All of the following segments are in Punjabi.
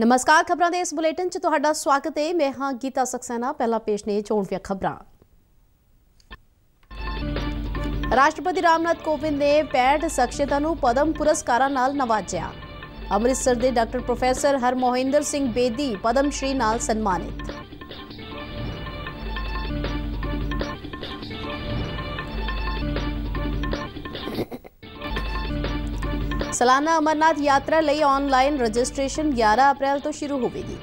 ਨਮਸਕਾਰ ਖਬਰਾਂ ਦੇ ਇਸ ਬੁਲੇਟਿਨ 'ਚ ਤੁਹਾਡਾ ਸਵਾਗਤ ਹੈ ਮੈਂ ਹਾਂ ਗੀਤਾ ਸਕਸੈਨਾ ਪਹਿਲਾ ਪੇਸ਼ ਨੇ ਚੋਣਵੀਆਂ ਖਬਰਾਂ ਰਾਸ਼ਟਰਪਤੀ ਰਾਮਨਾਥ ਕੋਵਿੰਦ ਨੇ ਪੈਡ ਸਖਸ਼ੇਤਾ ਨੂੰ ਪਦਮ ਪੁਰਸਕਾਰਾਂ ਨਾਲ ਨਵਾਜਿਆ ਅੰਮ੍ਰਿਤਸਰ ਦੇ ਡਾਕਟਰ ਪ੍ਰੋਫੈਸਰ ਹਰਮੋਹਿੰਦਰ ਸਿੰਘ ਬੇਦੀ ਪਦਮ ਸ਼੍ਰੀ ਨਾਲ ਸਨਮਾਨਿਤ ਸਾਲਾਨਾ ਅਮਰਨਾਥ ਯਾਤਰਾ ਲਈ ਆਨਲਾਈਨ ਰਜਿਸਟ੍ਰੇਸ਼ਨ 11 ਅਪ੍ਰੈਲ ਤੋਂ ਸ਼ੁਰੂ ਹੋਵੇਗੀ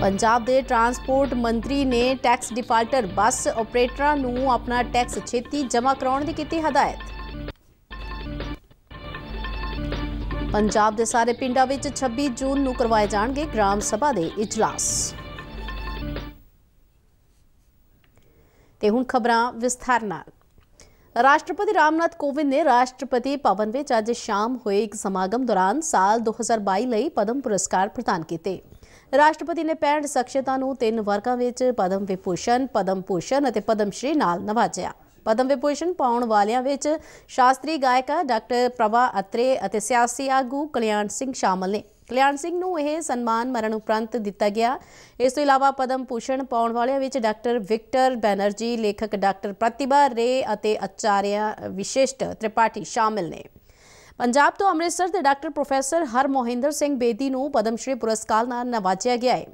ਪੰਜਾਬ ਦੇ ਟਰਾਂਸਪੋਰਟ ਮੰਤਰੀ ਨੇ ਟੈਕਸ ਡਿਫਾਲਟਰ ਬੱਸ ਆਪਰੇਟਰਾਂ ਨੂੰ ਆਪਣਾ ਟੈਕਸ ਛੇਤੀ ਜਮ੍ਹਾਂ ਕਰਾਉਣ ਦੀ ਕੀਤੀ ਹਦਾਇਤ ਪੰਜਾਬ ਦੇ ਸਾਰੇ ਪਿੰਡਾਂ ਵਿੱਚ 26 ਜੂਨ ਨੂੰ ਕਰਵਾਏ ਜਾਣਗੇ ਗ੍ਰਾਮ ਸਭਾ ਦੇ ਇਜਲਾਸ ਤੇ ਹੁਣ ਖਬਰਾਂ ਵਿਸਥਾਰ ਨਾਲ ਰਾਸ਼ਟਰਪਤੀ ਰਾਮਨਾਥ ਕੋਵਿੰਦ ਨੇ ਰਾਸ਼ਟਰਪਤੀ ਭਵਨ ਵਿੱਚ ਅੱਜ ਸ਼ਾਮ ਹੋਏ ਇੱਕ ਸਮਾਗਮ ਦੌਰਾਨ ਸਾਲ 2022 ਲਈ ਪਦਮ ਪੁਰਸਕਾਰ ਪ੍ਰਦਾਨ ਕੀਤੇ ਰਾਸ਼ਟਰਪਤੀ ਨੇ 65 ਸਖਸ਼ਤਾ ਨੂੰ ਤਿੰਨ ਵਰਗਾਂ ਵਿੱਚ ਪਦਮ ਵਿਭੂਸ਼ਣ ਪਦਮ ਭੂਸ਼ਣ ਅਤੇ ਪਦਮ ਸ਼੍ਰੀ ਨਾਲ ਨਵਾਜਿਆ ਪਦਮ ਵਿਭੂਸ਼ਣ ਪਾਉਣ ਵਾਲਿਆਂ ਵਿੱਚ ਸ਼ਾਸਤਰੀ ਗਾਇਕਾ ਡਾਕਟਰ ਪ੍ਰਭਾ ਅਤਰੇ ਅਤੇ ਸਿਆਸੀ ਆਗੂ ਕਲਿਆਣ ਸਿੰਘ ਸ਼ਾਮਲ ਨੇ ਕਲਿਆਣ ਸਿੰਘ ਨੂੰ ਇਹ ਸਨਮਾਨ ਮਰਨ ਉਪਰੰਤ ਦਿੱਤਾ ਗਿਆ ਇਸ ਤੋਂ ਇਲਾਵਾ ਪਦਮ ਪੂਸ਼ਣ ਪਾਉਣ ਵਾਲਿਆਂ ਵਿੱਚ ਡਾਕਟਰ ਵਿਕਟਰ ਬੈਨਰਜੀ ਲੇਖਕ ਡਾਕਟਰ ਪ੍ਰਤਿਭਾ ਰੇ ਅਤੇ ਅਚਾਰਿਆ ਵਿਸ਼ੇਸ਼ਟ ਤ੍ਰਿਪਾਠੀ ਸ਼ਾਮਲ ਨੇ ਪੰਜਾਬ ਤੋਂ ਅੰਮ੍ਰਿਤਸਰ ਦੇ ਡਾਕਟਰ ਪ੍ਰੋਫੈਸਰ ਹਰ ਮੋਹਿੰਦਰ ਸਿੰਘ ਬੇਦੀ ਨੂੰ ਪਦਮ ਸ਼੍ਰੀ ਪੁਰਸਕਾਰ ਨਾਲ ਨਵਾਜਿਆ ਗਿਆ ਹੈ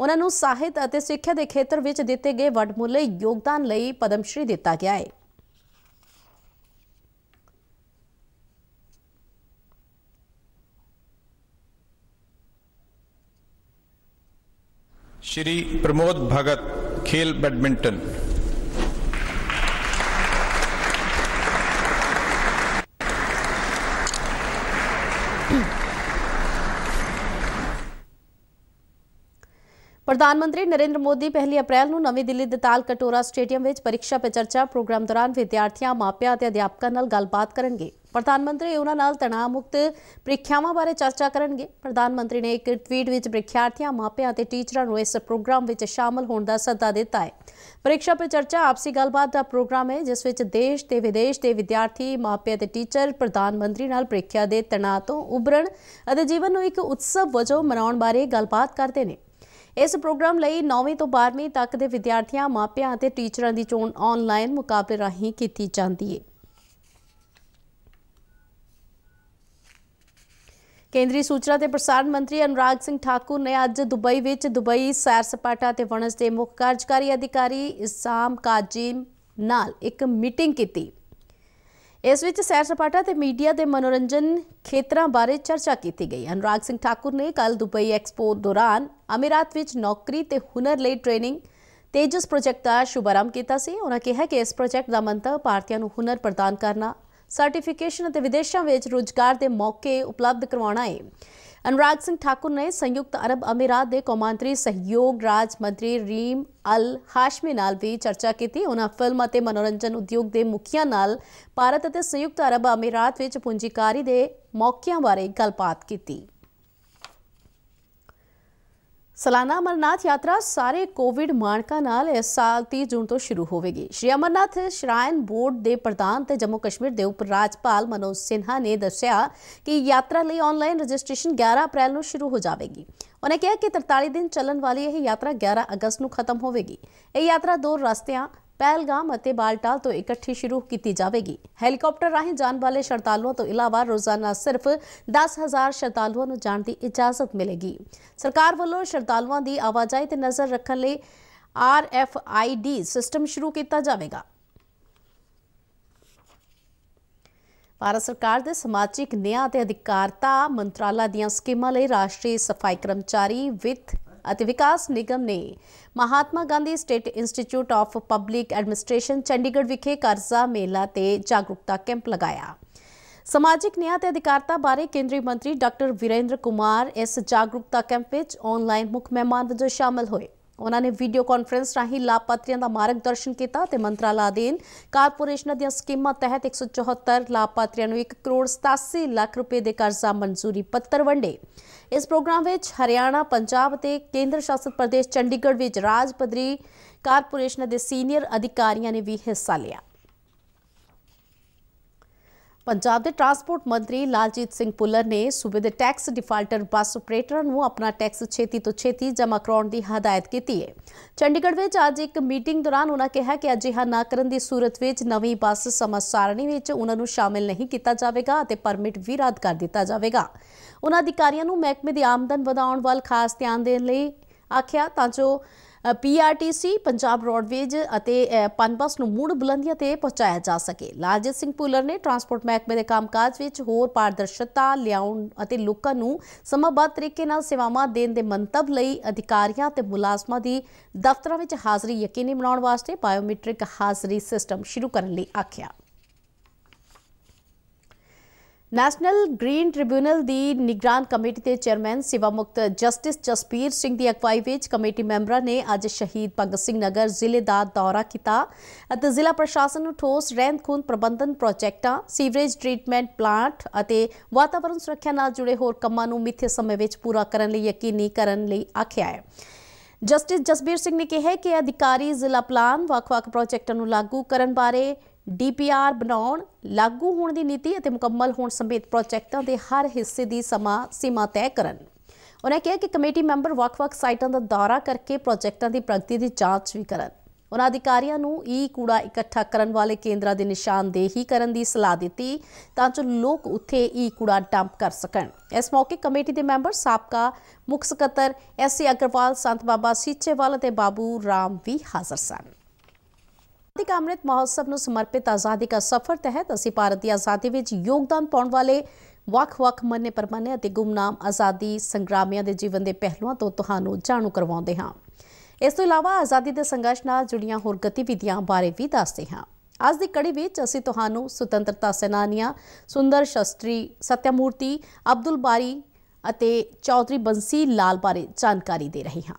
ਉਹਨਾਂ ਨੂੰ ਸਾਹਿਤ ਅਤੇ ਸਿੱਖਿਆ ਦੇ ਖੇਤਰ ਵਿੱਚ ਦਿੱਤੇ ਗਏ ਵੱਡਮੁੱਲੇ ਯੋਗਦਾਨ ਲਈ ਪਦਮ ਸ਼੍ਰੀ ਦਿੱਤਾ ਗਿਆ ਹੈ श्री प्रमोद भगत खेल बैडमिंटन ਪ੍ਰਧਾਨ ਮੰਤਰੀ ਨਰਿੰਦਰ ਮੋਦੀ ਪਹਿਲੀ ਅਪ੍ਰੈਲ ਨੂੰ ਨਵੀਂ ਦਿੱਲੀ ਦੇ ਤਾਲ ਕਟੋਰਾ ਸਟੇਡੀਅਮ ਵਿੱਚ ਪ੍ਰੀਖਿਆ ਪੇ ਚਰਚਾ ਪ੍ਰੋਗਰਾਮ ਦੌਰਾਨ ਵਿਦਿਆਰਥੀਆਂ ਮਾਪਿਆਂ ਅਤੇ ਅਧਿਆਪਕਾਂ ਨਾਲ ਗੱਲਬਾਤ ਕਰਨਗੇ ਪ੍ਰਧਾਨ ਮੰਤਰੀ ਉਹਨਾਂ ਨਾਲ ਤਣਾਅ ਮੁਕਤ ਪ੍ਰੀਖਿਆਵਾਂ ਬਾਰੇ ਚਰਚਾ ਕਰਨਗੇ ਪ੍ਰਧਾਨ ਮੰਤਰੀ ਨੇ ਇੱਕ ਟਵੀਟ ਵਿੱਚ ਪ੍ਰੀਖਿਆਰਥੀਆਂ ਮਾਪਿਆਂ ਅਤੇ ਟੀਚਰਾਂ ਨੂੰ ਇਸ ਪ੍ਰੋਗਰਾਮ ਵਿੱਚ ਸ਼ਾਮਲ ਹੋਣ ਦਾ ਸੱਦਾ ਦਿੱਤਾ ਹੈ ਪ੍ਰੀਖਿਆ ਪੇ ਚਰਚਾ ਆਪਸੀ ਗੱਲਬਾਤ ਦਾ ਪ੍ਰੋਗਰਾਮ ਹੈ ਜਿਸ ਵਿੱਚ ਦੇਸ਼ ਤੇ ਵਿਦੇਸ਼ ਦੇ ਵਿਦਿਆਰਥੀ ਮਾਪੇ ਅਤੇ ਟੀਚਰ ਪ੍ਰਧਾਨ ਮੰਤਰੀ ਨਾਲ ਪ੍ਰੀਖਿਆ ਦੇ ਤਣਾਅ ਤੋਂ ਉਭਰਨ ਅਤੇ ਜੀਵਨ ਨੂੰ ਇੱਕ ਉਤਸਵ ਵਜੋਂ ਮਨਾਉਣ ਬਾਰੇ ਗੱਲਬਾਤ ਕਰਦੇ ਨੇ ਇਸ ਪ੍ਰੋਗਰਾਮ ਲਈ 9ਵੀਂ ਤੋਂ 12ਵੀਂ ਤੱਕ ਦੇ ਵਿਦਿਆਰਥੀਆਂ ਮਾਪਿਆਂ ਅਤੇ ਟੀਚਰਾਂ ਦੀ ਚੋਣ ਆਨਲਾਈਨ ਮੁਕਾਬਲੇ ਰਾਹੀਂ ਕੀਤੀ ਜਾਂਦੀ ਹੈ ਕੇਂਦਰੀ ਸੂਚਨਾ ਤੇ ਪ੍ਰਸਾਰਣ ਮੰਤਰੀ ਅਨੁਰਾਗ ਸਿੰਘ ਠਾਕੁਰ ਨੇ ਅੱਜ ਦੁਬਈ ਵਿੱਚ ਦੁਬਈ ਸੈਰ ਸਪਾਟਾ ਤੇ ਵਣਜ ਦੇ ਮੁੱਖ ਕਾਰਜਕਾਰੀ ਅਧਿਕਾਰੀ ਇਸਾਮ ਕਾਜੀਮ ਨਾਲ ਇੱਕ ਮੀਟਿੰਗ ਕੀਤੀ ਇਸ ਵਿੱਚ ਸੈਰ ਸਪਾਟਾ ਤੇ ਮੀਡੀਆ ਦੇ ਮਨੋਰੰਜਨ ਖੇਤਰਾਂ ਬਾਰੇ ਚਰਚਾ ਕੀਤੀ ਗਈ ਅਨੁਰਾਗ ਸਿੰਘ ਠਾਕੁਰ ਨੇ ਕੱਲ ਦੁਬਈ ਐਕਸਪੋ ਦੌਰਾਨ ਅਮੀਰਾਤ ਵਿੱਚ ਨੌਕਰੀ ਤੇ ਹੁਨਰ ਲਈ ਟ੍ਰੇਨਿੰਗ ਤੇਜਸ ਪ੍ਰੋਜੈਕਟ ਦਾ ਸ਼ੁਭਾਰੰਭ ਕੀਤਾ ਸੀ ਉਹਨਾਂ ਕਿਹਾ ਕਿ ਇਸ ਪ੍ਰੋਜੈਕਟ ਦਾ ਮੰਤਵ ਭਾਰਤੀਆਂ ਨੂੰ ਹੁਨਰ ਪ੍ਰਦਾਨ ਕਰਨਾ ਸਰਟੀਫਿਕੇਸ਼ਨ ਅਤੇ ਵਿਦੇਸ਼ਾਂ ਵਿੱਚ ਰੋਜ਼ਗਾਰ ਦੇ ਮੌਕੇ ਉਪਲਬਧ ਕਰਵਾਉਣਾ ਹੈ ਅਨੁਰਾਗ ਸਿੰਘ ਠਾਕੁਰ ਨੇ ਸੰਯੁਕਤ ਅਰਬ ਅਮੀਰਾਤ ਦੇ ਕੌਮਾਂਤਰੀ ਸਹਿਯੋਗ ਰਾਜ ਮੰਤਰੀ ਰੀਮ ਅਲ ਹਾਸ਼ਮੀ ਨਾਲ ਵੀ ਚਰਚਾ ਕੀਤੀ ਉਹਨਾਂ ਫਿਲਮ ਅਤੇ ਮਨੋਰੰਜਨ ਉਦਯੋਗ ਦੇ ਮੁਖੀਆਂ ਨਾਲ ਭਾਰਤ ਅਤੇ ਸੰਯੁਕਤ ਅਰਬ ਅਮੀਰਾਤ ਵਿੱਚ ਪੂੰਜੀਕਾਰੀ ਦੇ ਮੌਕਿਆਂ ਬਾਰੇ ਗੱਲਬਾਤ ਕੀਤੀ ਸਲਾਨਾ ਅਮਰਨਾਥ ਯਾਤਰਾ ਸਾਰੇ ਕੋਵਿਡ ਮਾਨਕਾਂ ਨਾਲ ਇਸ ਸਾਲ 30 ਜੂਨ ਤੋਂ ਸ਼ੁਰੂ ਹੋਵੇਗੀ। ਸ਼੍ਰੀ ਅਮਰਨਾਥ ਸ਼੍ਰਾਈਨ ਬੋਰਡ ਦੇ ਪ੍ਰਧਾਨ ਤੇ ਜੰਮੂ ਕਸ਼ਮੀਰ ਦੇ ਉਪ ਰਾਜਪਾਲ ਮਨੋਜ ਸਿਨਹਾ ਨੇ ਦੱਸਿਆ ਕਿ ਯਾਤਰਾ ਲਈ ਆਨਲਾਈਨ ਰਜਿਸਟ੍ਰੇਸ਼ਨ 11 ਅਪ੍ਰੈਲ ਨੂੰ ਸ਼ੁਰੂ ਹੋ ਜਾਵੇਗੀ। ਉਹਨੇ ਕਿਹਾ ਕਿ 43 ਦਿਨ ਚੱਲਣ ਵਾਲੀ ਇਹ ਯਾਤਰਾ 11 ਅਗਸਤ ਨੂੰ ਖਤਮ ਹੋਵੇਗੀ। ਇਹ ਯਾਤਰਾ ਦੋ ਰਸਤਿਆਂ ਪਹਿਲਗਾਮ ਅਤੇ ਬਾਲਟਾਲ ਤੋਂ ਇਕੱਠੀ ਸ਼ੁਰੂ ਕੀਤੀ ਜਾਵੇਗੀ ਹੈਲੀਕਾਪਟਰ ਰਾਹੀਂ ਜਾਣ ਵਾਲੇ ਸ਼ਰਧਾਲੂਆਂ ਤੋਂ ਇਲਾਵਾ ਰੋਜ਼ਾਨਾ ਸਿਰਫ 10000 ਸ਼ਰਧਾਲੂਆਂ ਨੂੰ ਜਾਣ ਦੀ ਇਜਾਜ਼ਤ ਮਿਲੇਗੀ ਸਰਕਾਰ ਵੱਲੋਂ ਸ਼ਰਧਾਲੂਆਂ ਦੀ ਆਵਾਜਾਈ ਤੇ ਨਜ਼ਰ ਰੱਖਣ ਲਈ ਡੀ ਸਿਸਟਮ ਸ਼ੁਰੂ ਕੀਤਾ ਜਾਵੇਗਾ ਭਾਰਤ ਸਰਕਾਰ ਦੇ ਸਮਾਜਿਕ ਨਿਆਂ ਤੇ ਅਧਿਕਾਰਤਾ ਮੰਤਰਾਲਾ ਦੀਆਂ ਸਕੀਮਾਂ ਲਈ ਰਾਸ਼ਟਰੀ ਸਫਾਈ ਕਰਮਚਾਰੀ ਵਿਥ ਅਤੇ ਵਿਕਾਸ ਨਿਗਮ ਨੇ Mahatma Gandhi state institute of public administration Chandigarh ਵਿਖੇ ਕਰਜ਼ਾ ਮੇਲਾ ਤੇ ਜਾਗਰੂਕਤਾ ਕੈਂਪ ਲਗਾਇਆ ਸਮਾਜਿਕ ਨਿਆਂ ਤੇ ਅਧਿਕਾਰਤਾ ਬਾਰੇ ਕੇਂਦਰੀ ਮੰਤਰੀ ਡਾਕਟਰ ਵਿਰੇਂਦਰ ਕੁਮਾਰ ਇਸ ਜਾਗਰੂਕਤਾ ਕੈਂਪ ਵਿੱਚ ਆਨਲਾਈਨ ਮੁੱਖ ਮਹਿਮਾਨ ਵਜੋਂ ਸ਼ਾਮਲ ਹੋਏ ਉਹਨਾਂ ਨੇ ਵੀਡੀਓ ਕਾਨਫਰੰਸ ਰਾਹੀਂ ਲਾਭਪਾਤਰੀਆਂ ਦਾ ਮਾਰਗਦਰਸ਼ਨ ਕੀਤਾ ਤੇ ਮੰਤਰਾਲਾ ਅਧੀਨ ਕਾਰਪੋਰੇਸ਼ਨਾਂ ਦੀਆਂ ਸਕੀਮਾਂ ਤਹਿਤ 174 ਲਾਭਪਾਤਰੀਆਂ ਨੂੰ 1 ਕਰੋੜ 87 ਲੱਖ ਰੁਪਏ ਦੇ ਕਰਜ਼ਾ ਮਨਜ਼ੂਰੀ ਪੱਤਰ ਵੰਡੇ ਇਸ ਪ੍ਰੋਗਰਾਮ ਵਿੱਚ ਹਰਿਆਣਾ ਪੰਜਾਬ ਤੇ ਕੇਂਦਰ ਸ਼ਾਸਿਤ ਪ੍ਰਦੇਸ਼ ਚੰਡੀਗੜ੍ਹ ਵਿੱਚ ਰਾਜ ਪਦਰੀ ਕਾਰਪੋਰੇਸ਼ਨਾਂ ਦੇ ਸੀਨੀਅਰ ਅਧਿਕਾਰੀਆਂ ਨੇ ਵੀ ਹਿੱਸਾ ਲਿਆ ਪੰਜਾਬ ਦੇ ਟਰਾਂਸਪੋਰਟ ਮੰਤਰੀ ਲਾਲਜੀਤ ਸਿੰਘ ਪੁੱਲਰ ਨੇ ਸੂਬੇ ਦੇ ਟੈਕਸ ਡਿਫਾਲਟਰ ਬੱਸ ਆਪਰੇਟਰਾਂ ਨੂੰ ਆਪਣਾ ਟੈਕਸ ਛੇਤੀ ਤੋਂ ਛੇਤੀ ਜਮ੍ਹਾਂ ਕਰਾਉਣ ਦੀ ਹਦਾਇਤ ਕੀਤੀ ਹੈ ਚੰਡੀਗੜ੍ਹ ਵਿੱਚ ਅੱਜ ਇੱਕ ਮੀਟਿੰਗ ਦੌਰਾਨ ਉਹਨਾਂ ਕਿਹਾ ਕਿ ਅਜਿਹਾ ਨਾ ਕਰਨ ਦੀ ਸੂਰਤ ਵਿੱਚ ਨਵੀਂ ਬੱਸ ਸਮਸਾਰਣੀ ਵਿੱਚ ਉਹਨਾਂ ਨੂੰ ਸ਼ਾਮਿਲ ਨਹੀਂ ਕੀਤਾ ਜਾਵੇਗਾ ਅਤੇ ਪਰਮਿਟ ਵੀ ਰੱਦ ਕਰ ਦਿੱਤਾ ਜਾਵੇਗਾ ਉਹਨਾਂ ਅਧਿਕਾਰੀਆਂ ਨੂੰ ਮਹਿਕਮੇ ਦੀ ਆਮਦਨ ਵਧਾਉਣ ਵੱਲ ਖਾਸ ਧਿਆਨ ਦੇਣ ਲਈ ਆਖਿਆ ਤਾਂ ਜੋ ਪੀਆਰਟੀਸੀ ਪੰਜਾਬ ਰੋਡਵੇਜ ਅਤੇ ਪਨਬਸ ਨੂੰ ਮੂੜ ਬੁਲੰਦੀਆਂ ਤੇ ਪਹੁੰਚਾਇਆ ਜਾ ਸਕੇ ਲਾਲਜੀਤ ਸਿੰਘ ਪੂਲਰ ਨੇ ਟਰਾਂਸਪੋਰਟ ਮਹਿਕਮੇ ਦੇ ਕੰਮਕਾਜ ਵਿੱਚ ਹੋਰ ਪਾਰਦਰਸ਼ਤਾ ਲਿਆਉਣ ਅਤੇ ਲੋਕਾਂ ਨੂੰ ਸਮਾਬੱਧ ਤਰੀਕੇ ਨਾਲ ਸੇਵਾਵਾਂ ਦੇਣ ਦੇ ਮੰਤਵ ਲਈ ਅਧਿਕਾਰੀਆਂ ਤੇ ਮੁਲਾਜ਼ਮਾਂ ਦੀ ਦਫ਼ਤਰਾਂ ਵਿੱਚ ਹਾਜ਼ਰੀ ਯਕੀਨੀ ਬਣਾਉਣ ਵਾਸਤੇ ਬਾਇਓਮੈਟ੍ਰਿਕ ਹਾਜ਼ਰੀ ਸਿਸਟਮ ਸ਼ੁਰੂ ਕਰਨ ਲਈ ਆਖਿਆ ਨੈਸ਼ਨਲ ਗ੍ਰੀਨ ਟ੍ਰਿਬਿਊਨਲ ਦੀ ਨਿਗਰਾਨ ਕਮੇਟੀ ਦੇ ਚੇਅਰਮੈਨ ਸਿਵਾ ਮੁਕਤ ਜਸਟਿਸ ਜਸਪੀਰ ਸਿੰਘ ਦੀ ਅਗਵਾਈ ਵਿੱਚ ਕਮੇਟੀ ਮੈਂਬਰਾਂ ਨੇ ਅੱਜ ਸ਼ਹੀਦ ਭਗਤ ਸਿੰਘ ਨਗਰ ਜ਼ਿਲ੍ਹੇ ਦਾ ਦੌਰਾ ਕੀਤਾ ਅਤੇ ਜ਼ਿਲ੍ਹਾ ਪ੍ਰਸ਼ਾਸਨ ਨੂੰ ਠੋਸ ਰਹਿੰਦ-ਖੂੰਦ ਪ੍ਰਬੰਧਨ ਪ੍ਰੋਜੈਕਟਾਂ ਸੀਵਰੇਜ ਟ੍ਰੀਟਮੈਂਟ ਪਲਾਂਟ ਅਤੇ ਵਾਤਾਵਰਣ ਸੁਰੱਖਿਆ ਨਾਲ ਜੁੜੇ ਹੋਰ ਕੰਮਾਂ ਨੂੰ ਮਿੱਥੇ ਸਮੇਂ ਵਿੱਚ ਪੂਰਾ ਕਰਨ ਲਈ ਯਕੀਨੀ ਕਰਨ ਲਈ ਆਖਿਆ ਹੈ ਜਸਟਿਸ ਜਸਬੀਰ ਸਿੰਘ ਨੇ ਕਿਹਾ ਕਿ ਅਧਿਕਾਰੀ ਜ਼ਿਲ੍ਹਾ ਪਲਾਨ ਵੱਖ-ਵੱਖ ਪ੍ਰੋਜੈਕਟਾਂ ਨੂੰ ਲਾਗੂ ਕਰਨ ਬਾਰੇ ਡੀਪੀਆਰ ਬਣਾਉਣ ਲਾਗੂ ਹੋਣ ਦੀ ਨੀਤੀ ਅਤੇ ਮੁਕੰਮਲ ਹੋਣ ਸਮੇਤ ਪ੍ਰੋਜੈਕਟਾਂ ਦੇ ਹਰ ਹਿੱਸੇ ਦੀ ਸਮਾਂ ਸੀਮਾ ਤੈਅ ਕਰਨ ਉਹਨਾਂ ਕਿਹਾ ਕਿ ਕਮੇਟੀ ਮੈਂਬਰ ਵੱਖ-ਵੱਖ ਸਾਈਟਾਂ ਦਾ ਦੌਰਾ ਕਰਕੇ ਪ੍ਰੋਜੈਕਟਾਂ ਦੀ ਪ੍ਰਗਤੀ ਦੀ ਜਾਂਚ ਵੀ ਕਰਨ ਉਹਨਾਂ ਅਧਿਕਾਰੀਆਂ ਨੂੰ ਈ ਕੂੜਾ ਇਕੱਠਾ ਕਰਨ ਵਾਲੇ ਕੇਂਦਰਾਂ ਦੇ ਨਿਸ਼ਾਨਦੇਹੀ ਕਰਨ ਦੀ ਸਲਾਹ ਦਿੱਤੀ ਤਾਂ ਜੋ ਲੋਕ ਉੱਥੇ ਈ ਕੂੜਾ ਡੰਪ ਕਰ ਸਕਣ ਇਸ ਮੌਕੇ ਕਮੇਟੀ ਦੇ ਮੈਂਬਰ ਸਾਬਕਾ ਮੁੱਖ ਸਕੱਤਰ ਐਸ ਸੀ ਅਗਰਵਾਲ ਸੰਤ ਬਾਬਾ ਸੀਚੇਵਾਲ ਅਤੇ ਬਾਬੂ ਰਾਮ ਵੀ ਹਾਜ਼ਰ ਸਨ ਆਜ਼ਾਦੀ ਕਾ ਅੰਮ੍ਰਿਤ ਮਹੋਤਸਵ ਨੂੰ ਸਮਰਪਿਤ ਆਜ਼ਾਦੀ ਕਾ ਸਫ਼ਰ ਤਹਿਤ ਅਸੀਂ ਭਾਰਤ ਦੀ ਆਜ਼ਾਦੀ ਵਿੱਚ ਯੋਗਦਾਨ ਪਾਉਣ ਵਾਲੇ ਵੱਖ-ਵੱਖ ਮੰਨੇ ਪਰਮੰਨੇ ਅਤੇ ਗੁੰਮਨਾਮ ਆਜ਼ਾਦੀ ਸੰਗਰਾਮੀਆਂ ਦੇ ਜੀਵਨ ਦੇ ਪਹਿਲੂਆਂ ਤੋਂ ਤੁਹਾਨੂੰ ਜਾਣੂ ਕਰਵਾਉਂਦੇ ਹਾਂ ਇਸ ਤੋਂ ਇਲਾਵਾ ਆਜ਼ਾਦੀ ਦੇ ਸੰਘਰਸ਼ ਨਾਲ ਜੁੜੀਆਂ ਹੋਰ ਗਤੀਵਿਧੀਆਂ ਬਾਰੇ ਵੀ ਦੱਸਦੇ ਹਾਂ ਅੱਜ ਦੀ ਕੜੀ ਵਿੱਚ ਅਸੀਂ ਤੁਹਾਨੂੰ ਸੁਤੰਤਰਤਾ ਸੈਨਾਨੀਆਂ ਸੁੰਦਰ ਸ਼ਸਤਰੀ ਸਤਿਆਮੂਰਤੀ ਅਬਦੁਲ ਬਾਰੀ ਅਤੇ ਚੌਧਰੀ ਬੰਸੀ ਲਾਲ ਬਾਰੇ ਜਾਣਕਾਰੀ ਦੇ ਰਹੇ ਹਾਂ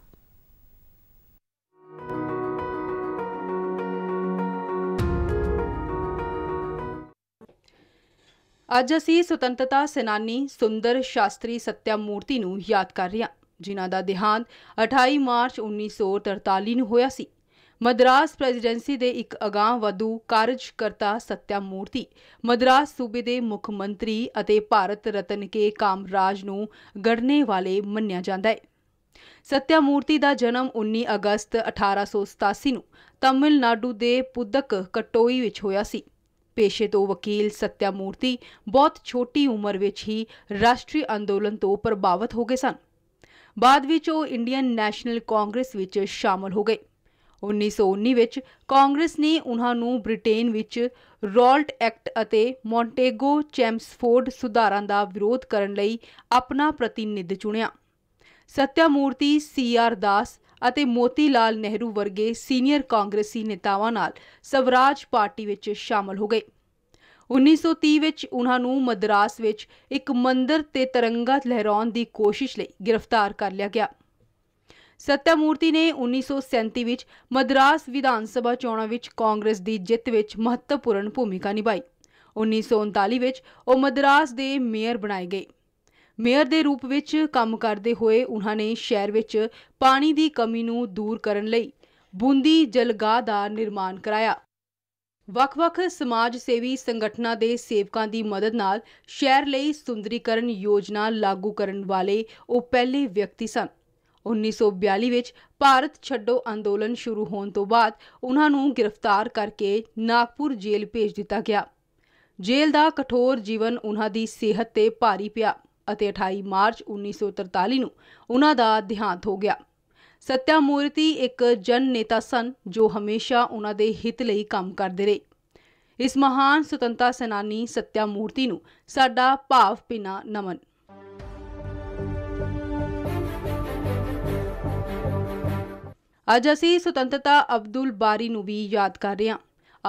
ਅੱਜ ਅਸੀਂ ਸੁਤੰਤਰਤਾ ਸੈਨਾਨੀ ਸੁੰਦਰ ਸ਼ਾਸਤਰੀ ਸਤਿਆ ਮੂਰਤੀ ਨੂੰ ਯਾਦ ਕਰ ਰਹੇ ਹਾਂ ਜਿਨ੍ਹਾਂ ਦਾ ਦੇਹਾਂਤ 28 ਮਾਰਚ 1943 ਨੂੰ ਹੋਇਆ ਸੀ ਮਦਰਾਸ ਪ੍ਰੈਜ਼ੀਡੈਂਸੀ ਦੇ ਇੱਕ ਅਗਾਹ ਵਧੂ ਕਾਰਜਕਰਤਾ ਸਤਿਆ ਮੂਰਤੀ ਮਦਰਾਸ ਸੂਬੇ ਦੇ ਮੁੱਖ ਮੰਤਰੀ ਅਤੇ ਭਾਰਤ ਰਤਨ ਕੇ ਕਾਮਰਾਜ ਨੂੰ ਗੜਨੇ ਵਾਲੇ ਮੰਨਿਆ ਜਾਂਦਾ ਹੈ ਸਤਿਆ ਮੂਰਤੀ ਦਾ ਜਨਮ 19 ਅਗਸਤ 1887 ਨੂੰ ਤਾਮਿਲਨਾਡੂ ਦੇ ਪੁੱਦਕ ਕਟੋਈ ਵਿੱਚ ਹੋਇਆ ਸੀ ਪੇਸ਼ੇ ਤੋਂ ਵਕੀਲ ਸਤਿਆ ਬਹੁਤ ਛੋਟੀ ਉਮਰ ਵਿੱਚ ਹੀ ਰਾਸ਼ਟਰੀ ਅੰਦੋਲਨ ਤੋਂ ਪ੍ਰਭਾਵਿਤ ਹੋ ਗਏ ਸਨ ਬਾਅਦ ਵਿੱਚ ਉਹ ਇੰਡੀਅਨ ਨੈਸ਼ਨਲ ਕਾਂਗਰਸ ਵਿੱਚ ਸ਼ਾਮਲ ਹੋ ਗਏ 1919 ਵਿੱਚ ਕਾਂਗਰਸ ਨੇ ਉਹਨਾਂ ਨੂੰ ਬ੍ਰਿਟੇਨ ਵਿੱਚ ਰੋਲਟ ਐਕਟ ਅਤੇ ਮੌਂਟੇਗੋ ਚੈਮਸਫੋਰਡ ਸੁਧਾਰਾਂ ਦਾ ਵਿਰੋਧ ਕਰਨ ਲਈ ਆਪਣਾ ਪ੍ਰਤੀਨਿਧ ਚੁਣਿਆ ਸਤਿਆਮੂਰਤੀ ਸੀ ਆਰ ਦਾਸ ਅਤੇ ਮੋਤੀ ਲਾਲ ਨਹਿਰੂ ਵਰਗੇ ਸੀਨੀਅਰ ਕਾਂਗਰਸੀ ਨੇਤਾਵਾਂ ਨਾਲ ਸਵਰਾਜ ਪਾਰਟੀ ਵਿੱਚ ਸ਼ਾਮਲ ਹੋ ਗਏ 1930 ਵਿੱਚ ਉਹਨਾਂ ਨੂੰ ਮਦਰਾਸ ਵਿੱਚ ਇੱਕ ਮੰਦਰ ਤੇ ਤਿਰੰਗਾ ਲਹਿਰਾਉਣ ਦੀ ਕੋਸ਼ਿਸ਼ ਲਈ ਗ੍ਰਿਫਤਾਰ ਕਰ ਲਿਆ ਗਿਆ ਸਤਿਆਮੂਰਤੀ ਨੇ 1937 ਵਿੱਚ ਮਦਰਾਸ ਵਿਧਾਨ ਸਭਾ ਚੋਣਾਂ ਵਿੱਚ ਕਾਂਗਰਸ ਦੀ ਜਿੱਤ ਵਿੱਚ ਮਹੱਤਵਪੂਰਨ ਭੂਮਿਕਾ ਨਿਭਾਈ 1939 ਵਿੱਚ ਉਹ ਮਦਰਾਸ ਦੇ ਮੇਅਰ ਬਣਾਏ ਗਏ ਮੇਅਰ ਦੇ ਰੂਪ ਵਿੱਚ ਕੰਮ ਕਰਦੇ ਹੋਏ ਉਹਨਾਂ ਨੇ ਸ਼ਹਿਰ ਵਿੱਚ ਪਾਣੀ ਦੀ ਕਮੀ ਨੂੰ ਦੂਰ ਕਰਨ ਲਈ ਬੂੰਦੀ ਜਲਗਾਹ ਦਾ ਨਿਰਮਾਣ ਕਰਾਇਆ ਵੱਖ-ਵੱਖ ਸਮਾਜ ਸੇਵੀ ਸੰਗਠਨਾਂ ਦੇ ਸੇਵਕਾਂ ਦੀ ਮਦਦ ਨਾਲ ਸ਼ਹਿਰ ਲਈ ਸੁੰਦਰੀਕਰਨ ਯੋਜਨਾ ਲਾਗੂ ਕਰਨ ਵਾਲੇ ਉਹ ਪਹਿਲੇ ਵਿਅਕਤੀ ਸਨ 1942 ਵਿੱਚ ਭਾਰਤ ਛੱਡੋ ਅੰਦੋਲਨ ਸ਼ੁਰੂ ਹੋਣ ਤੋਂ ਬਾਅਦ ਉਹਨਾਂ ਨੂੰ ਗ੍ਰਿਫਤਾਰ ਕਰਕੇ ਨਾਗਪੁਰ ਜੇਲ੍ਹ ਭੇਜ ਦਿੱਤਾ ਗਿਆ ਜੇਲ੍ਹ ਦਾ ਕਠੋਰ ਜੀਵਨ ਉਹਨਾਂ ਦੀ ਸਿਹਤ ਤੇ ਭਾਰੀ ਪਿਆ ਅਤੇ 28 ਮਾਰਚ 1943 ਨੂੰ ਉਹਨਾਂ ਦਾ ਦਿਹਾਂਤ ਹੋ ਗਿਆ ਸਤਿਆ ਮੂਰਤੀ ਇੱਕ ਜਨ ਨੇਤਾ ਸਨ ਜੋ ਹਮੇਸ਼ਾ ਉਹਨਾਂ ਦੇ ਹਿੱਤ ਲਈ ਕੰਮ ਕਰਦੇ ਰਹੇ ਇਸ ਮਹਾਨ ਸੁਤੰਤਰਤਾ ਸੈਨਾਨੀ ਸਤਿਆ ਮੂਰਤੀ ਨੂੰ ਸਾਡਾ ਭਾਵ ਪਿਨਾ ਨਮਨ ਅੱਜ ਅਸੀਂ ਸੁਤੰਤਰਤਾ ਅਬਦੁਲ ਬਾਰੀ ਨੂੰ ਵੀ ਯਾਦ ਕਰ ਰਹੇ ਹਾਂ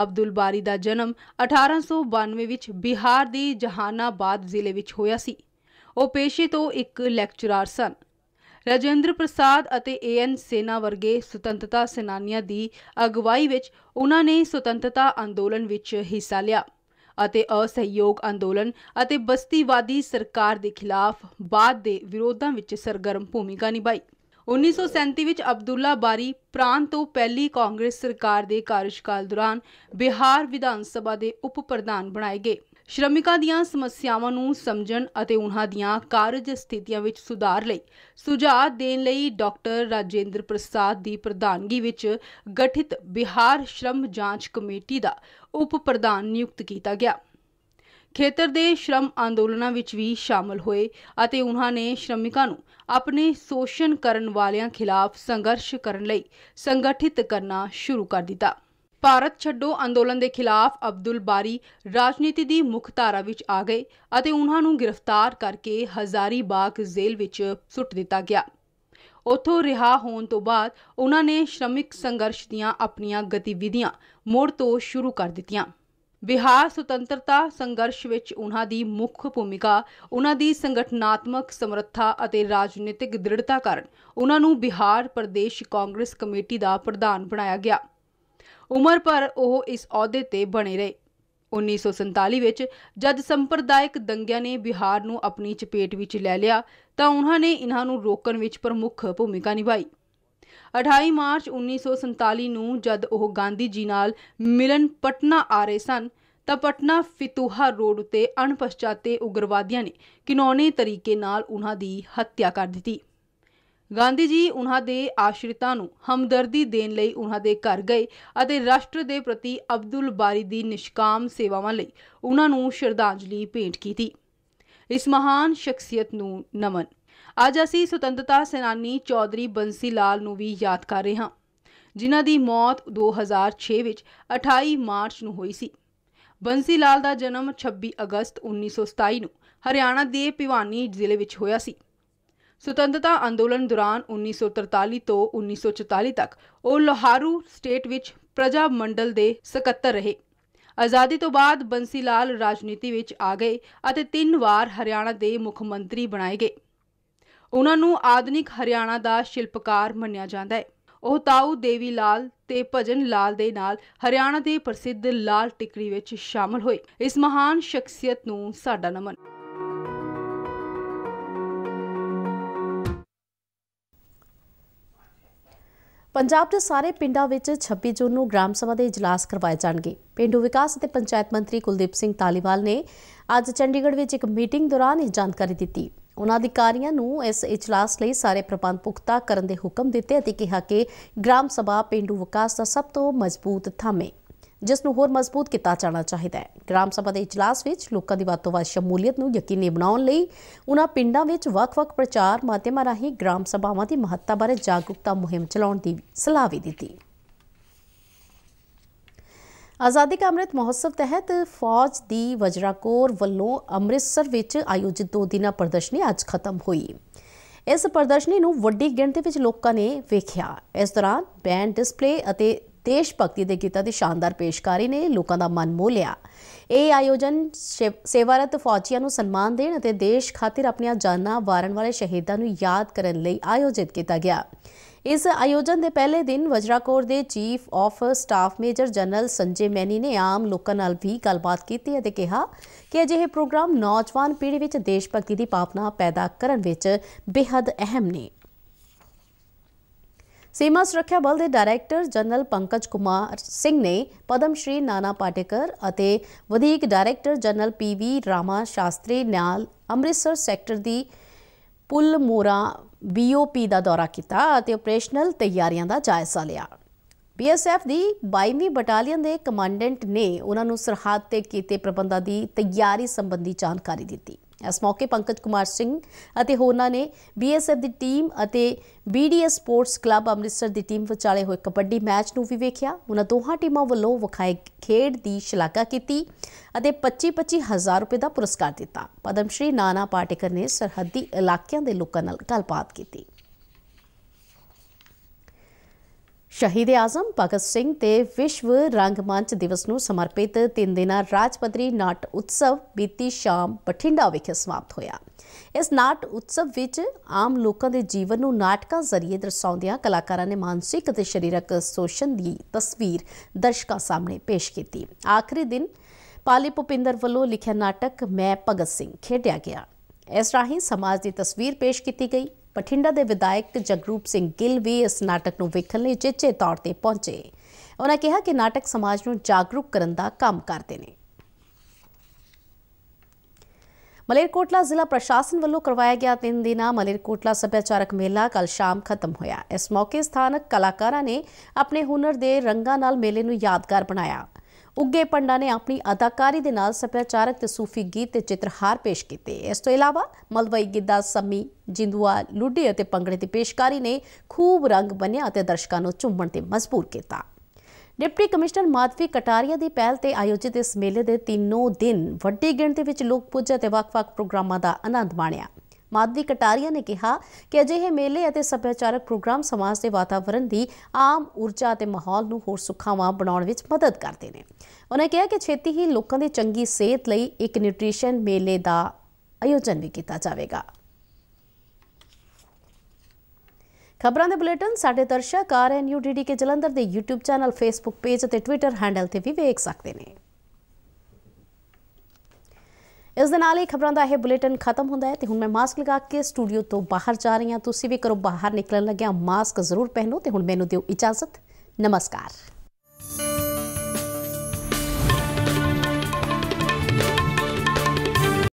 ਅਬਦੁਲ ਬਾਰੀ ਦਾ ਜਨਮ 1892 ਵਿੱਚ ਬਿਹਾਰ ਦੇ ਜਹਾਨਾਬਾਦ ਜ਼ਿਲ੍ਹੇ ਵਿੱਚ ਹੋਇਆ ਸੀ ਉਹ ਪੇਸ਼ੇ ਤੋਂ ਇੱਕ ਲੈਕਚਰਰ ਸਨ ਰਜਿੰਦਰ ਪ੍ਰਸਾਦ ਅਤੇ ਏਐਨ ਸੇਨਾ ਵਰਗੇ ਸੁਤੰਤਰਤਾ ਸੈਨਾਨੀਆਂ ਦੀ ਅਗਵਾਈ ਵਿੱਚ ਉਹਨਾਂ ਨੇ ਸੁਤੰਤਰਤਾ ਅੰਦੋਲਨ ਵਿੱਚ ਹਿੱਸਾ ਲਿਆ ਅਤੇ ਅਸਹਿਯੋਗ ਅੰਦੋਲਨ ਅਤੇ ਬਸਤੀਵਾਦੀ ਸਰਕਾਰ ਦੇ ਖਿਲਾਫ ਬਾਅਦ ਦੇ ਵਿਰੋਧਾਂ ਵਿੱਚ ਸਰਗਰਮ ਭੂਮਿਕਾ ਨਿਭਾਈ 1937 ਵਿੱਚ ਅਬਦੁੱਲਾ ਬਾਰੀ ਪ੍ਰਾਂਤ ਤੋਂ ਪਹਿਲੀ ਕਾਂਗਰਸ ਸਰਕਾਰ ਦੇ ਕਾਰਜਕਾਲ ਦੌਰਾਨ ਬਿਹਾਰ ਵਿਧਾਨ ਸਭਾ ਦੇ ਉਪ ਪ੍ਰਧਾਨ ਬਣਾਏ ਗਏ ਸ਼੍ਰਮਿਕਾਂ ਦੀਆਂ ਸਮੱਸਿਆਵਾਂ ਨੂੰ ਸਮਝਣ ਅਤੇ ਉਹਨਾਂ ਦੀਆਂ ਕਾਰਜ ਸਥਿਤੀਆਂ ਵਿੱਚ ਸੁਧਾਰ ਲਈ ਸੁਝਾਅ ਦੇਣ ਲਈ ਡਾਕਟਰ ਰਾਜੇਂਦਰ ਪ੍ਰਸਾਦ ਦੀ ਪ੍ਰਧਾਨਗੀ ਵਿੱਚ ਗਠਿਤ ਬਿਹਾਰ ਸ਼੍ਰਮ ਜਾਂਚ ਕਮੇਟੀ ਦਾ ਉਪ ਪ੍ਰਧਾਨ ਨਿਯੁਕਤ ਕੀਤਾ ਗਿਆ ਖੇਤਰ ਦੇ ਸ਼੍ਰਮ ਅੰਦੋਲਨਾਂ ਵਿੱਚ ਵੀ ਸ਼ਾਮਲ ਹੋਏ ਅਤੇ ਉਹਨਾਂ ਨੇ ਸ਼੍ਰਮਿਕਾਂ ਨੂੰ ਆਪਣੇ ਸ਼ੋਸ਼ਣ ਕਰਨ ਵਾਲਿਆਂ ਖਿਲਾਫ ਸੰਘਰਸ਼ ਕਰਨ ਲਈ ਸੰਗਠਿਤ ਕਰਨਾ ਸ਼ੁਰੂ ਕਰ ਦਿੱਤਾ ਭਾਰਤ ਛੱਡੋ ਅੰਦੋਲਨ ਦੇ ਖਿਲਾਫ ਅਬਦੁਲ ਬਾਰੀ ਰਾਜਨੀਤੀ ਦੀ ਮੁੱਖ ਧਾਰਾ ਵਿੱਚ ਆ ਗਏ ਅਤੇ ਉਹਨਾਂ ਨੂੰ ਗ੍ਰਿਫਤਾਰ ਕਰਕੇ ਹਜ਼ਾਰੀ ਬਾਗ ਜੇਲ੍ਹ ਵਿੱਚ ਸੁੱਟ ਦਿੱਤਾ ਗਿਆ ਉਥੋਂ ਰਿਹਾ ਹੋਣ ਤੋਂ ਬਾਅਦ ਉਹਨਾਂ ਨੇ ਸ਼੍ਰਮਿਕ ਸੰਘਰਸ਼ ਦੀਆਂ ਆਪਣੀਆਂ ਗਤੀਵਿਧੀਆਂ ਮੋੜ ਤੋਂ ਸ਼ੁਰੂ ਕਰ ਦਿੱਤੀਆਂ ਬਿਹਾਰ ਸੁਤੰਤਰਤਾ ਸੰਘਰਸ਼ ਵਿੱਚ ਉਹਨਾਂ ਦੀ ਮੁੱਖ ਭੂਮਿਕਾ ਉਹਨਾਂ ਦੀ ਸੰਗਠਨਾਤਮਕ ਸਮਰੱਥਾ ਅਤੇ ਰਾਜਨੀਤਿਕ ਦ੍ਰਿੜਤਾ ਕਾਰਨ ਉਹਨਾਂ ਨੂੰ ਬਿਹਾਰ ਪ੍ਰਦੇਸ਼ ਕਾਂਗਰਸ ਕਮੇਟੀ ਦਾ ਪ੍ਰਧਾਨ ਬਣਾਇਆ ਗਿਆ ਉਮਰ ਭਰ ਉਹ ਇਸ ਅਹੁਦੇ ਤੇ ਬਣੇ ਰਹੇ 1947 ਵਿੱਚ ਜਦ ਸੰਪਰਦਾਇਕ ਦੰਗਿਆਂ ਨੇ ਬਿਹਾਰ ਨੂੰ ਆਪਣੀ ਚਪੇਟ ਵਿੱਚ ਲੈ ਲਿਆ ਤਾਂ ਉਹਨਾਂ ਨੇ ਇਹਨਾਂ ਨੂੰ ਰੋਕਣ ਵਿੱਚ ਪ੍ਰਮੁੱਖ ਭੂਮਿਕਾ ਨਿਭਾਈ 28 ਮਾਰਚ 1947 ਨੂੰ ਜਦ ਉਹ ਗਾਂਧੀ ਜੀ ਨਾਲ ਮਿਲਣ ਪਟਨਾ ਆ ਰਹੇ ਸਨ ਤਾਂ ਪਟਨਾ ਫਿਤੂਹਾ ਰੋਡ ਉਤੇ ਅਣਪਛਾਤੇ ਉਗਰਵਾਦੀਆਂ ਨੇ ਕਿਨੌਨੇ ਤਰੀਕੇ ਨਾਲ ਉਹਨਾਂ ਦੀ ਹੱਤਿਆ ਕਰ ਦਿੱਤੀ ਗਾਂਧੀ ਜੀ ਉਹਨਾਂ ਦੇ ਆਸ਼ਰਿਤਾਂ ਨੂੰ ਹਮਦਰਦੀ ਦੇਣ ਲਈ ਉਹਨਾਂ ਦੇ ਘਰ ਗਏ ਅਤੇ ਰਾਸ਼ਟਰ ਦੇ ਪ੍ਰਤੀ ਅਬਦੁਲ ਬਾਰੀ ਦੀ ਨਿਸ਼ਕਾਮ ਸੇਵਾਵਾਂ ਲਈ ਉਹਨਾਂ ਨੂੰ ਸ਼ਰਧਾਂਜਲੀ ਭੇਂਟ ਕੀਤੀ ਇਸ ਮਹਾਨ ਸ਼ਖਸੀਅਤ ਨੂੰ ਨਮਨ ਅੱਜ ਅਸੀਂ ਸੁਤੰਤਰਤਾ ਸੈਨਾਨੀ ਚੌਧਰੀ ਬੰਸੀ ਲਾਲ ਨੂੰ ਵੀ ਯਾਦ ਕਰ ਰਹੇ ਹਾਂ ਜਿਨ੍ਹਾਂ ਦੀ ਮੌਤ 2006 ਵਿੱਚ 28 ਮਾਰਚ ਨੂੰ ਹੋਈ ਸੀ ਬੰਸੀ ਲਾਲ ਦਾ ਜਨਮ 26 ਅਗਸਤ 1927 ਨੂੰ ਹਰਿਆਣਾ ਦੇ ਭਿਵਾਨੀ ਜ਼ਿਲ੍ਹੇ ਵਿੱਚ ਹੋਇਆ ਸੀ ਸੁਤੰਤਰਤਾ ਅੰਦੋਲਨ ਦੌਰਾਨ 1943 ਤੋਂ 1944 ਤੱਕ ਉਹ ਲੋਹਾਰੂ ਸਟੇਟ ਵਿੱਚ ਪ੍ਰਜਾ ਮੰਡਲ ਦੇ ਸਕੱਤਰ ਰਹੇ ਆਜ਼ਾਦੀ ਤੋਂ ਬਾਅਦ ਬੰਸੀ ਲਾਲ ਰਾਜਨੀਤੀ ਵਿੱਚ ਆ ਗਏ ਅਤੇ ਤਿੰਨ ਵਾਰ ਹਰਿਆਣਾ ਦੇ ਮੁੱਖ ਮੰਤਰੀ ਬਣਾਏ ਗਏ ਉਹਨਾਂ ਨੂੰ ਆਧੁਨਿਕ ਹਰਿਆਣਾ ਦਾ ਸ਼ਿਲਪਕਾਰ ਮੰਨਿਆ ਜਾਂਦਾ ਹੈ ਉਹ ਤਾਊ ਦੇਵੀ ਲਾਲ ਤੇ ਭਜਨ ਲਾਲ ਦੇ ਨਾਲ ਹਰਿਆਣਾ ਦੇ ਪ੍ਰਸਿੱਧ ਲਾਲ ਟਿਕਰੀ ਵਿੱਚ ਸ਼ਾਮਲ ਹੋਏ ਇਸ ਮਹਾਨ ਸ਼ਖਸੀਅਤ ਨੂੰ ਸਾਡਾ ਨਮਨ ਪੰਜਾਬ ਦੇ ਸਾਰੇ ਪਿੰਡਾਂ ਵਿੱਚ 26 ਜੂਨ ਨੂੰ ਗ੍ਰਾਮ ਸਭਾ ਦੇ ਇਜਲਾਸ ਕਰਵਾਏ ਜਾਣਗੇ ਪਿੰਡੂ ਵਿਕਾਸ ਅਤੇ ਪੰਚਾਇਤ ਮੰਤਰੀ ਕੁਲਦੀਪ ਸਿੰਘ ਤਾਲੀਵਾਲ ਨੇ ਅੱਜ ਚੰਡੀਗੜ੍ਹ ਵਿੱਚ ਇੱਕ ਮੀਟਿੰਗ ਦੌਰਾਨ ਇਹ ਜਾਣਕਾਰੀ ਦਿੱਤੀ ਉਹਨਾਂ ਅਧਿਕਾਰੀਆਂ ਨੂੰ ਇਸ ਇਜਲਾਸ ਲਈ ਸਾਰੇ ਪ੍ਰਬੰਧ ਪੁਖਤਾ ਕਰਨ ਦੇ ਹੁਕਮ ਦਿੱਤੇ ਅਤੇ ਕਿਹਾ ਕਿ ਗ੍ਰਾਮ ਸਭਾ ਪਿੰਡੂ ਵਿਕਾਸ ਦਾ ਸਭ ਤੋਂ ਮਜ਼ਬੂਤ ਥਾਮੇ ਜਿਸ ਨੂੰ ਹੋਰ ਮਜ਼ਬੂਤ ਕੀਤਾ ਜਾਣਾ ਚਾਹੀਦਾ ਹੈ ਗ੍ਰਾਮ ਸਭਾ ਦੇ ਇਜਲਾਸ ਵਿੱਚ ਲੋਕਾਂ ਦੀ ਵੱਤੋਂ ਤੋਂ ਵੱਧ ਸ਼ਮੂਲੀਅਤ ਨੂੰ ਯਕੀਨੀ ਬਣਾਉਣ ਲਈ ਉਹਨਾਂ ਪਿੰਡਾਂ ਵਿੱਚ ਵੱਖ-ਵੱਖ ਪ੍ਰਚਾਰ ਮਾਧਿਅਮਾਂ ਰਾਹੀਂ ਗ੍ਰਾਮ ਸਭਾਵਾਂ ਦੀ ਮਹੱਤਤਾ ਬਾਰੇ ਜਾਗਰੂਕਤਾ ਮੁਹਿੰਮ ਚਲਾਉਣ ਦੀ ਸਲਾਹ ਵੀ ਦਿੱਤੀ। ਆਜ਼ਾਦੀ ਕਾ ਅੰਮ੍ਰਿਤ ਮਹੋਤਸਵ ਤਹਿਤ ਫੌਜ ਦੀ ਵਜਰਾਕੋਰ ਵੱਲੋਂ ਅੰਮ੍ਰਿਤਸਰ ਵਿੱਚ ਆਯੋਜਿਤ ਦੋ ਦਿਨਾ ਪ੍ਰਦਰਸ਼ਨੀ ਅੱਜ ਖਤਮ ਹੋਈ। ਇਸ ਪ੍ਰਦਰਸ਼ਨੀ ਨੂੰ ਵੱਡੀ ਗਿਣਤੀ ਵਿੱਚ ਲੋਕਾਂ ਨੇ ਵੇਖਿਆ। ਇਸ ਦੌਰਾਨ ਬੈਂਡ ਡਿਸਪਲੇ ਅਤੇ ਦੇਸ਼ ਭਗਤੀ ਦੇ ਗੀਤਾਂ ਦੀ ਸ਼ਾਨਦਾਰ ਪੇਸ਼ਕਾਰੀ ਨੇ ਲੋਕਾਂ ਦਾ ਮਨ ਮੋਹ ਲਿਆ ਇਹ ਆਯੋਜਨ ਸੇਵਾਰਤ ਫੌਜੀਆਂ ਨੂੰ ਸਨਮਾਨ ਦੇਣ ਅਤੇ ਦੇਸ਼ ਖਾਤਰ ਆਪਣੀਆਂ ਜਾਨਾਂ ਵਾਰਨ ਵਾਲੇ ਸ਼ਹੀਦਾਂ ਨੂੰ ਯਾਦ ਕਰਨ ਲਈ ਆਯੋਜਿਤ ਕੀਤਾ ਗਿਆ ਇਸ ਆਯੋਜਨ ਦੇ ਪਹਿਲੇ ਦਿਨ ਵਜਰਾਕੋਰ ਦੇ chief of staff major general Sanjay Maini ਨੇ ਆਮ ਲੋਕਾਂ ਨਾਲ ਵੀ ਗੱਲਬਾਤ ਕੀਤੀ ਅਤੇ ਕਿਹਾ ਕਿ ਅਜਿਹੇ ਪ੍ਰੋਗਰਾਮ ਨੌਜਵਾਨ ਪੀੜ੍ਹੀ ਵਿੱਚ ਦੇਸ਼ ਭਗਤੀ ਦੀ ਭਾਵਨਾ ਪੈਦਾ ਕਰਨ ਵਿੱਚ ਬੇਹੱਦ ਅਹਿਮ ਨੇ ਸੀਮਾ ਸੁਰੱਖਿਆ ਬਲ ਦੇ ਡਾਇਰੈਕਟਰ ਜਨਰਲ ਪੰਕਜ ਕੁਮਾਰ ਸਿੰਘ ਨੇ ਪਦਮ ਸ਼੍ਰੀ ਨਾਨਾ ਪਾਟੇਕਰ ਅਤੇ ਵਧੀਕ director general PV Rama Shastri ਨਾਲ ਅੰਮ੍ਰਿਤਸਰ ਸੈਕਟਰ ਦੀ ਪੁੱਲ ਮੋਰਾ ਬੀਓਪੀ ਦਾ ਦੌਰਾ ਕੀਤਾ ਅਤੇ ਆਪਰੇਸ਼ਨਲ ਤਿਆਰੀਆਂ ਦਾ ਜਾਇਜ਼ਾ ਲਿਆ ਬੀਐਸਐਫ ਦੀ 22ਵੀਂ ਬਟਾਲੀਅਨ ਦੇ ਕਮਾਂਡੈਂਟ ਨੇ ਉਹਨਾਂ ਨੂੰ ਸਰਹੱਦ ਤੇ ਕੀਤੇ ਪ੍ਰਬੰਧਾਂ ਦੀ ਤਿਆਰੀ ਸੰਬੰਧੀ ਜਾਣਕਾਰੀ ਦਿੱਤੀ ਇਸ ਮੌਕੇ ਪੰਕਜ ਕੁਮਾਰ ਸਿੰਘ ਅਤੇ ਹੋਰਨਾਂ ਨੇ ਬੀਐਸਐਫ ਦੀ ਟੀਮ ਅਤੇ ਬੀਡੀਐਸ ਸਪੋਰਟਸ ਕਲੱਬ ਅੰਮ੍ਰਿਤਸਰ ਦੀ ਟੀਮ ਵਿਚਾਲੇ ਹੋਏ ਕਬੱਡੀ ਮੈਚ ਨੂੰ ਵੀ ਵੇਖਿਆ ਉਹਨਾਂ ਦੋਹਾਂ ਟੀਮਾਂ ਵੱਲੋਂ ਵਿਖਾਏ ਖੇਡ ਦੀ ਸ਼ਲਾਘਾ ਕੀਤੀ ਅਤੇ 25-25000 ਰੁਪਏ ਦਾ ਪੁਰਸਕਾਰ ਦਿੱਤਾ ਪਦਮਸ਼੍ਰੀ ਨਾਨਾ ਪਾਟੇਕਰ ਨੇ ਸਰਹੱਦੀ ਇਲਾਕਿਆਂ ਦੇ ਲੋਕਾਂ ਨਾਲ ਗੱਲਬਾਤ ਕੀਤੀ ਸ਼ਹੀਦ ਆਜ਼ਮ ਭਗਤ ਸਿੰਘ ਤੇ ਵਿਸ਼ਵ ਰੰਗਮੰਚ ਦਿਵਸ ਨੂੰ ਸਮਰਪਿਤ ਤਿੰਨ ਦਿਨਾ ਰਾਜਪਤਰੀ ਨਾਟ ਉਤਸਵ ਬੀਤੀ ਸ਼ਾਮ ਬਠਿੰਡਾ ਵਿਖੇ ਸਮਾਪਤ ਹੋਇਆ ਇਸ ਨਾਟ ਉਤਸਵ ਵਿੱਚ ਆਮ ਲੋਕਾਂ ਦੇ ਜੀਵਨ ਨੂੰ ਨਾਟਕਾਂ ਜ਼ਰੀਏ ਦਰਸਾਉਂਦਿਆਂ ਕਲਾਕਾਰਾਂ ਨੇ ਮਾਨਸਿਕ ਅਤੇ ਸਰੀਰਕ ਸ਼ੋਸ਼ਣ ਦੀ ਤਸਵੀਰ ਦਰਸ਼ਕਾਂ ਸਾਹਮਣੇ ਪੇਸ਼ ਕੀਤੀ ਆਖਰੀ ਦਿਨ ਪਾਲੀ ਭੁਪਿੰਦਰ ਵੱਲੋਂ ਲਿਖਿਆ ਨਾਟਕ ਮੈਂ ਭਗਤ ਸਿੰਘ ਖੇਡਿਆ ਗਿਆ ਇਸ ਰਾਹੀਂ ਸਮਾਜ ਦੀ ਤਸਵੀਰ ਪੇਸ਼ ਕੀਤੀ ਗਈ ਪਠਿੰਡਾ ਦੇ ਵਿਧਾਇਕ ਜਗਰੂਪ ਸਿੰਘ ਗਿੱਲ ਵੀ ਇਸ ਨਾਟਕ ਨੂੰ ਵੇਖਣ ਲਈ ਚੇਚੇ ਤੌਰ ਤੇ ਪਹੁੰਚੇ ਉਹਨਾਂ ਕਿਹਾ ਕਿ ਨਾਟਕ ਸਮਾਜ ਨੂੰ ਜਾਗਰੂਕ ਕਰਨ ਦਾ ਕੰਮ ਕਰਦੇ ਨੇ ਮਲੇਰਕੋਟਲਾ ਜ਼ਿਲ੍ਹਾ ਪ੍ਰਸ਼ਾਸਨ ਵੱਲੋਂ ਕਰਵਾਇਆ ਗਿਆ ਤਿੰਨ ਦਿਨਾ ਮਲੇਰਕੋਟਲਾ ਸੱਭਿਆਚਾਰਕ ਮੇਲਾ ਕੱਲ ਸ਼ਾਮ ਖਤਮ ਹੋਇਆ ਇਸ ਮੌਕੇ ਸਥਾਨਕ ਕਲਾਕਾਰਾਂ ਨੇ ਆਪਣੇ ਹੁਨਰ ਦੇ ਰੰਗਾਂ ਨਾਲ ਮੇਲੇ ਨੂੰ ਯਾਦਗਾਰ ਬਣਾਇਆ ਉੱਗੇ ਪੰਡਾ ਨੇ ਆਪਣੀ ਅਦਾਕਾਰੀ ਦੇ ਨਾਲ ਸੱਭਿਆਚਾਰਕ ਤੇ ਸੂਫੀ ਗੀਤ ਤੇ ਚਿੱਤਰਹਾਰ ਪੇਸ਼ ਕੀਤੇ ਇਸ ਤੋਂ ਇਲਾਵਾ ਮਲਵਈ ਗਿੱਧਾ ਸੰਮੀ ਜਿੰਦੂਆ ਲੁੱਡੀ ਅਤੇ ਪੰਗੜੇ ਦੀ ਪੇਸ਼ਕਾਰੀ ਨੇ ਖੂਬ ਰੰਗ ਬੰਨਿਆ ਅਤੇ ਦਰਸ਼ਕਾਂ ਨੂੰ ਚੁੰਮਣ ਤੇ ਮਜਬੂਰ ਕੀਤਾ ਡਿਪਟੀ ਕਮਿਸ਼ਨਰ ਮਾਧਵੀ ਕਟਾਰੀਆ ਦੀ ਪਹਿਲ ਤੇ ਆਯੋਜਿਤ ਇਸ ਮੇਲੇ ਦੇ ਤਿੰਨੋਂ ਦਿਨ ਵੱਡੀ ਗਿਣਤੀ ਵਿੱਚ ਲੋਕ ਪੁੱਜੇ ਤੇ ਵੱਖ-ਵੱਖ ਪ੍ਰੋਗਰਾਮਾਂ ਦਾ ਆਨੰਦ ਮਾਣਿਆ ਮਾਧਵੀ ਕਟਾਰੀਆ ਨੇ ਕਿਹਾ ਕਿ ਅਜਿਹੇ ਮੇਲੇ ਅਤੇ ਸੱਭਿਆਚਾਰਕ ਪ੍ਰੋਗਰਾਮ ਸਮਾਜ ਦੇ ਵਾਤਾਵਰਣ ਦੀ ਆਮ ਊਰਜਾ ਤੇ ਮਾਹੌਲ ਨੂੰ ਹੋਰ ਸੁਖਾਵਾਂ ਬਣਾਉਣ ਵਿੱਚ ਮਦਦ ਕਰਦੇ ਨੇ ਉਹਨਾਂ ਕਿਹਾ ਕਿ ਛੇਤੀ ਹੀ ਲੋਕਾਂ ਦੀ ਚੰਗੀ ਸਿਹਤ ਲਈ ਇੱਕ ਨਿਊਟ੍ਰੀਸ਼ਨ ਮੇਲੇ ਦਾ ਆਯੋਜਨ ਵੀ ਕੀਤਾ ਜਾਵੇਗਾ ਖਬਰਾਂ ਦੇ ਬੁਲੇਟਿਨ ਸਾਡੇ ਦਰਸ਼ਕ ਡੀ ਡੀਡੀ ਕੇ ਜਲੰਧਰ ਦੇ YouTube ਚੈਨਲ Facebook ਪੇਜ ਅਤੇ Twitter ਹੈਂਡਲ ਤੇ ਵੀ ਵੇਖ ਸਕਦੇ ਨੇ ਇਸ ਦੇ ਨਾਲ ਹੀ ਖਬਰਾਂ ਦਾ ਇਹ ਬੁਲੇਟਿਨ ਖਤਮ ਹੁੰਦਾ ਹੈ ਤੇ ਹੁਣ ਮੈਂ ਮਾਸਕ ਲਗਾ ਕੇ ਸਟੂਡੀਓ ਤੋਂ ਬਾਹਰ ਜਾ ਰਹੀ ਹਾਂ ਤੁਸੀਂ ਵੀ ਕਰੋ ਬਾਹਰ ਨਿਕਲਣ ਲੱਗਿਆ ਮਾਸਕ ਜ਼ਰੂਰ ਪਹਿਨੋ ਤੇ ਹੁਣ ਮੈਨੂੰ ਦਿਓ ਇਜਾਜ਼ਤ ਨਮਸਕਾਰ